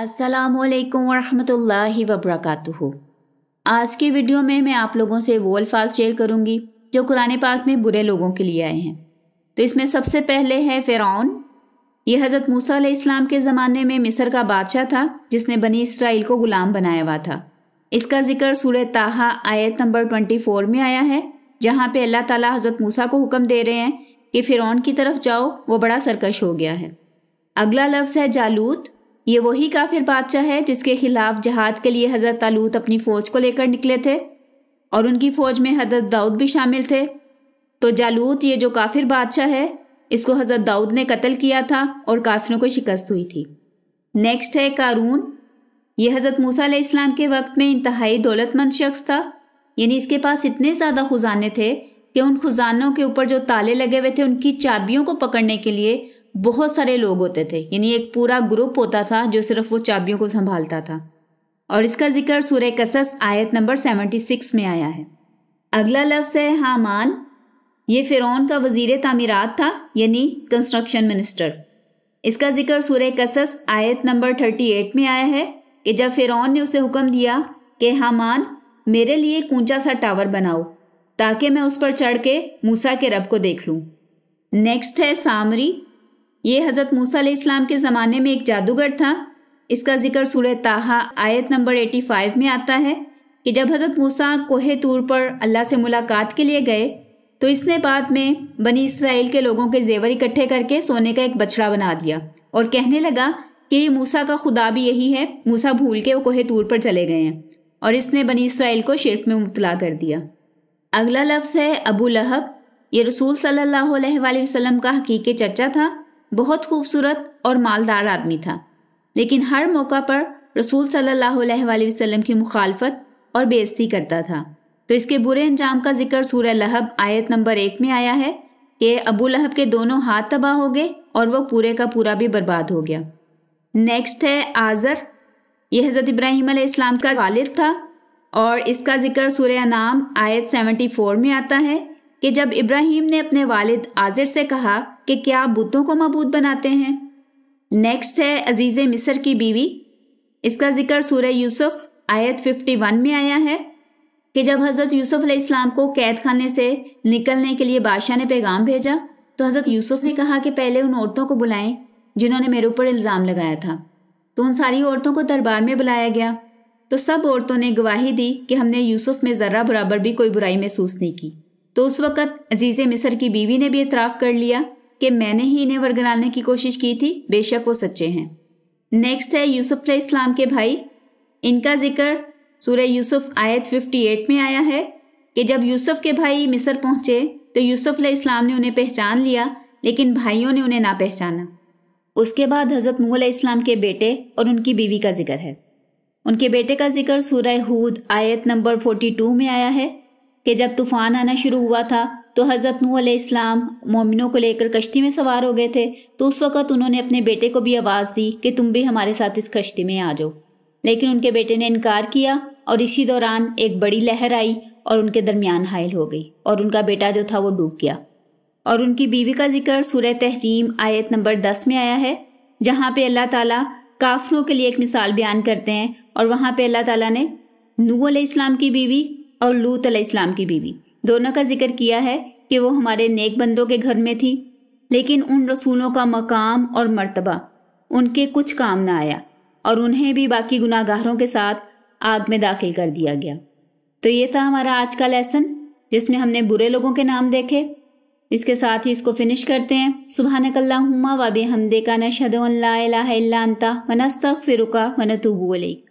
असलकम वरहमतुल्लाहि वबरकातुहु आज के वीडियो में मैं आप लोगों से वो अल्फाज शेयर करूँगी जो कुरान पाक में बुरे लोगों के लिए आए हैं तो इसमें सबसे पहले है फ़िरौन यह हज़रत मूसा इस्लाम के ज़माने में मिस्र का बादशाह था जिसने बनी इसराइल को ग़ुलाम बनाया हुआ था इसका जिक्र सूर ताहा आयत नंबर ट्वेंटी फोर में आया है जहाँ पे अल्लाह ताला हज़रत मूसा को हुक्म दे रहे हैं कि फ़िरौन की तरफ जाओ वो बड़ा सरकश हो गया है अगला लफ्ज़ है जालूत ये वही काफिर बादशाह है जिसके खिलाफ जहाद के लिए हज़रत तालूत अपनी फ़ौज को लेकर निकले थे और उनकी फ़ौज में हज़रत दाऊद भी शामिल थे तो जालूत ये जो काफिर बादशाह है इसको हज़रत दाऊद ने कत्ल किया था और काफिरों को शिकस्त हुई थी नेक्स्ट है कारून ये हज़रत मूसा इस्लाम के वक्त में इंतहाई दौलतमंद शख्स था यानी इसके पास इतने ज़्यादा खुजाने थे कि उन खुजानों के ऊपर जो ताले लगे हुए थे उनकी चाबियों को पकड़ने के लिए बहुत सारे लोग होते थे यानी एक पूरा ग्रुप होता था जो सिर्फ वो चाबियों को संभालता था और इसका जिक्र सूर्य कसस आयत नंबर 76 में आया है अगला लफ्स है हामान ये फ़िरौन का वजीर तमीरत था यानी कंस्ट्रक्शन मिनिस्टर इसका जिक्र सूर्य कसस आयत नंबर 38 में आया है कि जब फ़िरौन ने उसे हुक्म दिया कि हामान मेरे लिए एक ऊंचा सा टावर बनाओ ताकि मैं उस पर चढ़ के मूसा के रब को देख लूँ नेक्स्ट है सामरी ये हज़रत मूसा इस्लाम के ज़माने में एक जादूगर था इसका जिक्र सूर ताहा आयत नंबर 85 में आता है कि जब हज़रत मूसा कोहे तूर पर अल्लाह से मुलाकात के लिए गए तो इसने बाद में बनी इसराइल के लोगों के जेवर इकट्ठे करके सोने का एक बछड़ा बना दिया और कहने लगा कि ये मूसा का खुदा भी यही है मूसा भूल के वो कोहे तूर पर चले गए हैं और इसने बनी इसराइल को शिरक में मुबतला कर दिया अगला लफ्ज़ है अबू लहब ये रसूल सल्लल्लाहु अलैहि वसल्लम का हकीक चचा था बहुत खूबसूरत और मालदार आदमी था लेकिन हर मौका पर रसूल सल्लल्लाहु अलैहि वसल्लम की मुखालफत और बेइज्जती करता था तो इसके बुरे अंजाम का जिक्र सूर्य लहब आयत नंबर एक में आया है कि अबू लहब के दोनों हाथ तबाह हो गए और वह पूरे का पूरा भी बर्बाद हो गया नेक्स्ट है आज़र यह हज़रत इब्राहिम इस्लाम का वालिद था और इसका जिक्र सूर्य नाम आयत 74 में आता है कि जब इब्राहिम ने अपने वालिद आजिर से कहा कि क्या आप बुतों को मबूत बनाते हैं नेक्स्ट है अजीज़ मिस्र की बीवी इसका जिक्र सूर्य यूसुफ आयत 51 में आया है कि जब हज़रत यूसुफ इस्लाम को कैद खाने से निकलने के लिए बादशाह ने पैगाम भेजा तो हज़रत यूसुफ ने कहा कि पहले उन औरतों को बुलाएं जिन्होंने मेरे ऊपर इल्ज़ाम लगाया था तो उन सारी औरतों को दरबार में बुलाया गया तो सब औरतों ने गवाही दी कि हमने यूसुफ में ज़र्रा बराबर भी कोई बुराई महसूस नहीं की तो उस वक़्त अजीज़ मिसर की बीवी ने भी एतराफ़ कर लिया कि मैंने ही इन्हें वर्गनाने की कोशिश की थी बेशक वो सच्चे हैं नेक्स्ट है यूसुफ इस्लाम के भाई इनका जिक्र सूर्य यूसुफ आयत 58 में आया है कि जब यूसुफ के भाई मिस्र पहुंचे तो यूसुफ इस्लाम ने उन्हें पहचान लिया लेकिन भाइयों ने उन्हें ना पहचाना उसके बाद हज़रत मूल इस्लाम के बेटे और उनकी बीवी का जिक्र है उनके बेटे का जिक्र सूर्य हूद आयत नंबर 42 में आया है कि जब तूफ़ान आना शुरू हुआ था तो हज़रत नूह इस्लाम मोमिनों को लेकर कश्ती में सवार हो गए थे तो उस वक़्त उन्होंने अपने बेटे को भी आवाज़ दी कि तुम भी हमारे साथ इस कश्ती में आ जाओ लेकिन उनके बेटे ने इनकार किया और इसी दौरान एक बड़ी लहर आई और उनके दरमियान हायल हो गई और उनका बेटा जो था वो डूब गया और उनकी बीवी का जिक्र सूर्य तहरीम आयत नंबर दस में आया है जहाँ पे अल्लाह ताला काफरों के लिए एक मिसाल बयान करते हैं और वहाँ पे अल्लाह ताला ने नूह इस्लाम की बीवी और लूत अलैहिस्सलाम की बीवी दोनों का जिक्र किया है कि वो हमारे नेक बंदों के घर में थी लेकिन उन रसूलों का मकाम और मर्तबा उनके कुछ काम ना आया और उन्हें भी बाकी गुनागारों के साथ आग में दाखिल कर दिया गया तो ये था हमारा आज का लेसन जिसमें हमने बुरे लोगों के नाम देखे इसके साथ ही इसको फिनिश करते हैं सुबह नकल्ला वब हमदे का नशद इलाहा इल्ला अंता वनस्तक अलैक